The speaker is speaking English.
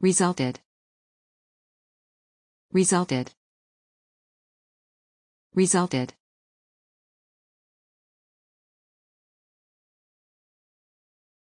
resulted resulted resulted